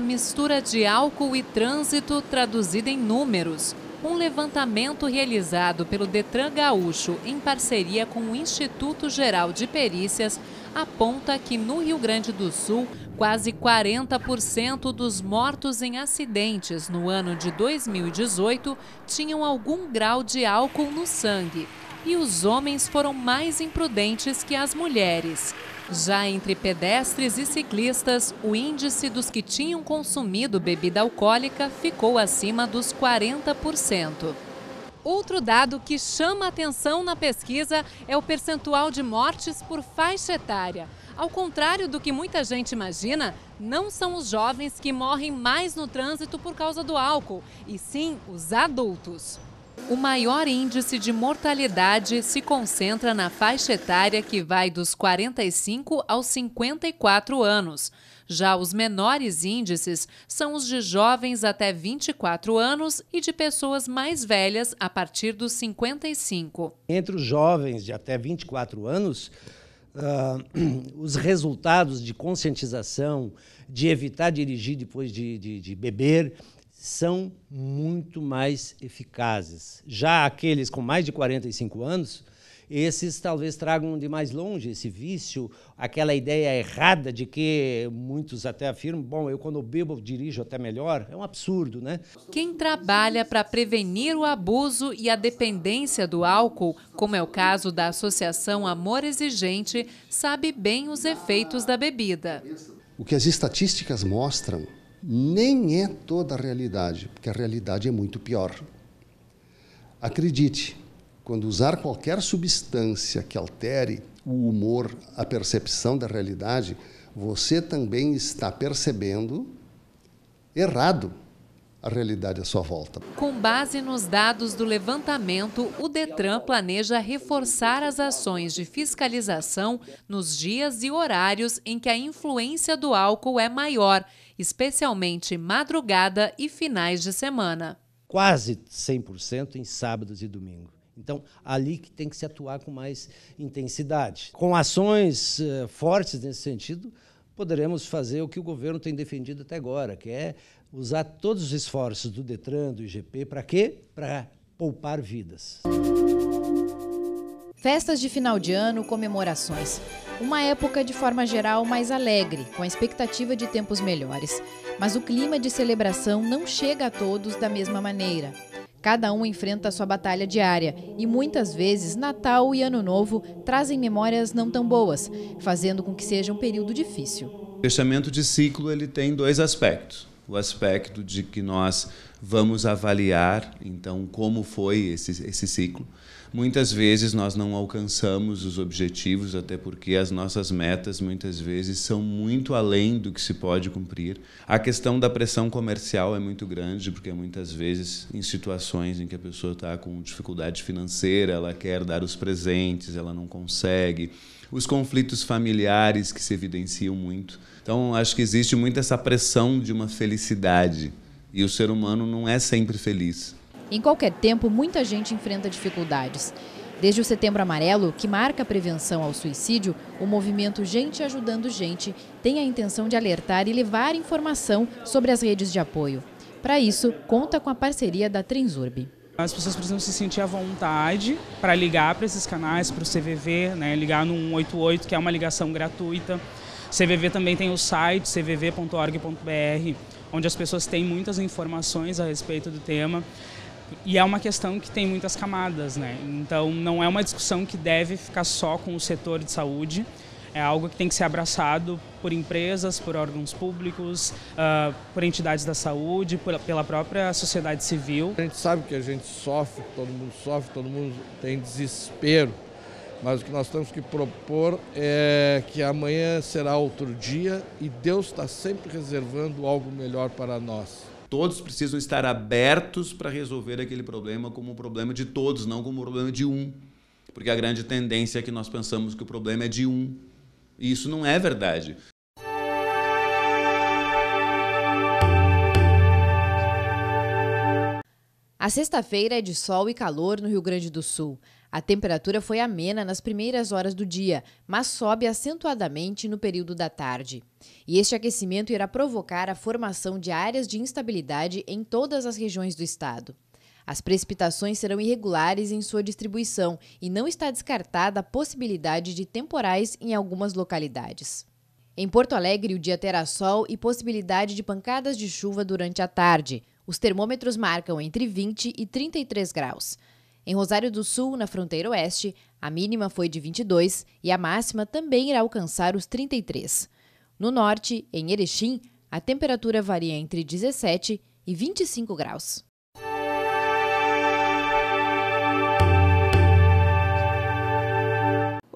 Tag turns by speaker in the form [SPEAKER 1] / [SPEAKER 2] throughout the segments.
[SPEAKER 1] a mistura de álcool e trânsito traduzida em números. Um levantamento realizado pelo Detran Gaúcho em parceria com o Instituto Geral de Perícias aponta que no Rio Grande do Sul, quase 40% dos mortos em acidentes no ano de 2018 tinham algum grau de álcool no sangue. E os homens foram mais imprudentes que as mulheres. Já entre pedestres e ciclistas, o índice dos que tinham consumido bebida alcoólica ficou acima dos 40%. Outro dado que chama atenção na pesquisa é o percentual de mortes por faixa etária. Ao contrário do que muita gente imagina, não são os jovens que morrem mais no trânsito por causa do álcool, e sim os adultos. O maior índice de mortalidade se concentra na faixa etária que vai dos 45 aos 54 anos. Já os menores índices são os de jovens até 24 anos e de pessoas mais velhas a partir dos 55.
[SPEAKER 2] Entre os jovens de até 24 anos, Uh, os resultados de conscientização, de evitar dirigir depois de, de, de beber, são muito mais eficazes. Já aqueles com mais de 45 anos, esses talvez tragam de mais longe esse vício, aquela ideia errada de que muitos até afirmam, bom, eu quando bebo dirijo até melhor, é um absurdo, né?
[SPEAKER 1] Quem trabalha para prevenir o abuso e a dependência do álcool, como é o caso da Associação Amor Exigente, sabe bem os efeitos da bebida.
[SPEAKER 3] O que as estatísticas mostram nem é toda a realidade, porque a realidade é muito pior. Acredite, quando usar qualquer substância que altere o humor, a percepção da realidade, você também está percebendo errado a realidade à sua volta.
[SPEAKER 1] Com base nos dados do levantamento, o Detran planeja reforçar as ações de fiscalização nos dias e horários em que a influência do álcool é maior especialmente madrugada e finais de semana.
[SPEAKER 2] Quase 100% em sábados e domingo. Então, ali que tem que se atuar com mais intensidade. Com ações uh, fortes nesse sentido, poderemos fazer o que o governo tem defendido até agora, que é usar todos os esforços do Detran, do IGP, para quê? Para poupar vidas.
[SPEAKER 4] Festas de final de ano, comemorações. Uma época de forma geral mais alegre, com a expectativa de tempos melhores. Mas o clima de celebração não chega a todos da mesma maneira. Cada um enfrenta a sua batalha diária e muitas vezes Natal e Ano Novo trazem memórias não tão boas, fazendo com que seja um período difícil.
[SPEAKER 3] O fechamento de ciclo ele tem dois aspectos. O aspecto de que nós vamos avaliar então como foi esse, esse ciclo. Muitas vezes nós não alcançamos os objetivos, até porque as nossas metas muitas vezes são muito além do que se pode cumprir. A questão da pressão comercial é muito grande, porque muitas vezes em situações em que a pessoa está com dificuldade financeira, ela quer dar os presentes, ela não consegue os conflitos familiares que se evidenciam muito. Então, acho que existe muito essa pressão de uma felicidade e o ser humano não é sempre feliz.
[SPEAKER 4] Em qualquer tempo, muita gente enfrenta dificuldades. Desde o Setembro Amarelo, que marca a prevenção ao suicídio, o movimento Gente Ajudando Gente tem a intenção de alertar e levar informação sobre as redes de apoio. Para isso, conta com a parceria da Transurb.
[SPEAKER 5] As pessoas precisam se sentir à vontade para ligar para esses canais, para o CVV, né? ligar no 188, que é uma ligação gratuita. CVV também tem o site cvv.org.br onde as pessoas têm muitas informações a respeito do tema e é uma questão que tem muitas camadas, né? Então não é uma discussão que deve ficar só com o setor de saúde, é algo que tem que ser abraçado por empresas, por órgãos públicos, uh, por entidades da saúde, por, pela própria
[SPEAKER 2] sociedade civil. A gente sabe que a gente sofre, todo mundo sofre, todo mundo tem desespero. Mas o que nós temos que propor é que amanhã será outro dia e Deus está sempre reservando algo melhor para nós. Todos precisam estar
[SPEAKER 3] abertos para resolver aquele problema como um problema de todos, não como um problema de um. Porque a grande tendência é que nós pensamos que o problema é de um. E isso não é verdade.
[SPEAKER 4] A sexta-feira é de sol e calor no Rio Grande do Sul. A temperatura foi amena nas primeiras horas do dia, mas sobe acentuadamente no período da tarde. E este aquecimento irá provocar a formação de áreas de instabilidade em todas as regiões do estado. As precipitações serão irregulares em sua distribuição e não está descartada a possibilidade de temporais em algumas localidades. Em Porto Alegre, o dia terá sol e possibilidade de pancadas de chuva durante a tarde. Os termômetros marcam entre 20 e 33 graus. Em Rosário do Sul, na fronteira oeste, a mínima foi de 22 e a máxima também irá alcançar os 33. No norte, em Erechim, a temperatura varia entre 17 e 25 graus.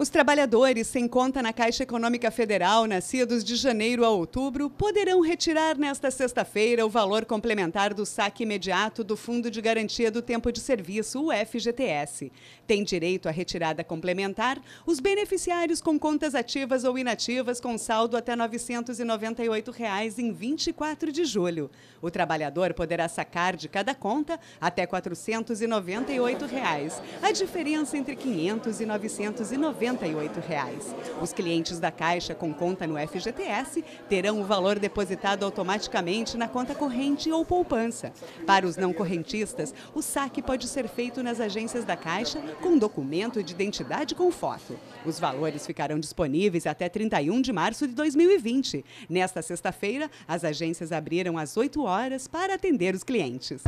[SPEAKER 5] Os trabalhadores sem conta na Caixa Econômica Federal, nascidos de janeiro a outubro, poderão retirar nesta sexta-feira o valor complementar do saque imediato do Fundo de Garantia do Tempo de Serviço, o FGTS. Tem direito à retirada complementar os beneficiários com contas ativas ou inativas com saldo até R$ 998 reais em 24 de julho. O trabalhador poderá sacar de cada conta até R$ 498. Reais. A diferença entre R$ 500 e R$ 990 os clientes da Caixa com conta no FGTS terão o valor depositado automaticamente na conta corrente ou poupança. Para os não correntistas, o saque pode ser feito nas agências da Caixa com documento de identidade com foto. Os valores ficarão disponíveis até 31 de março de 2020. Nesta sexta-feira, as agências abriram às 8 horas para atender os clientes.